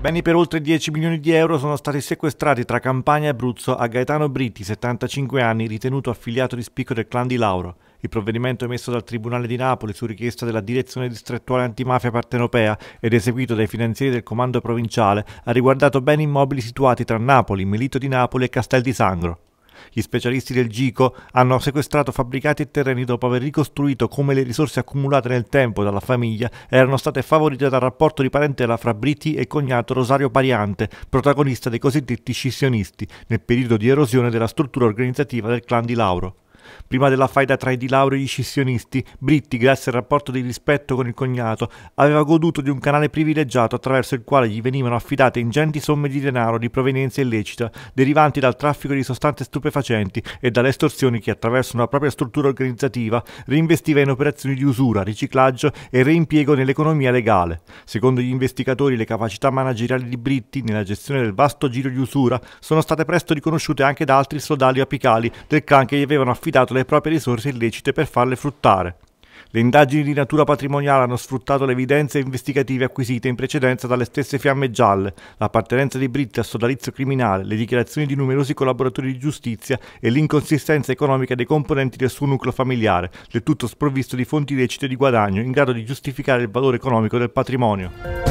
Beni per oltre 10 milioni di euro sono stati sequestrati tra Campania e Abruzzo a Gaetano Britti, 75 anni, ritenuto affiliato di spicco del clan di Lauro. Il provvedimento emesso dal Tribunale di Napoli su richiesta della Direzione Distrettuale Antimafia Partenopea ed eseguito dai finanzieri del Comando Provinciale ha riguardato beni immobili situati tra Napoli, Milito di Napoli e Castel di Sangro. Gli specialisti del GICO hanno sequestrato fabbricati e terreni dopo aver ricostruito come le risorse accumulate nel tempo dalla famiglia erano state favorite dal rapporto di parentela fra Briti e cognato Rosario Pariante, protagonista dei cosiddetti scissionisti, nel periodo di erosione della struttura organizzativa del clan di Lauro. Prima della faida tra i di Lauro e gli scissionisti, Britti, grazie al rapporto di rispetto con il cognato, aveva goduto di un canale privilegiato attraverso il quale gli venivano affidate ingenti somme di denaro di provenienza illecita, derivanti dal traffico di sostanze stupefacenti e dalle estorsioni che attraverso una propria struttura organizzativa reinvestiva in operazioni di usura, riciclaggio e reimpiego nell'economia legale. Secondo gli investigatori, le capacità manageriali di Britti nella gestione del vasto giro di usura sono state presto riconosciute anche da altri sodali apicali del clan che gli avevano affidato approfittato delle proprie risorse illecite per farle fruttare. Le indagini di natura patrimoniale hanno sfruttato le evidenze investigative acquisite in precedenza dalle stesse fiamme gialle, l'appartenenza di Britti al sodalizio criminale, le dichiarazioni di numerosi collaboratori di giustizia e l'inconsistenza economica dei componenti del suo nucleo familiare, del tutto sprovvisto di fonti lecite di guadagno in grado di giustificare il valore economico del patrimonio.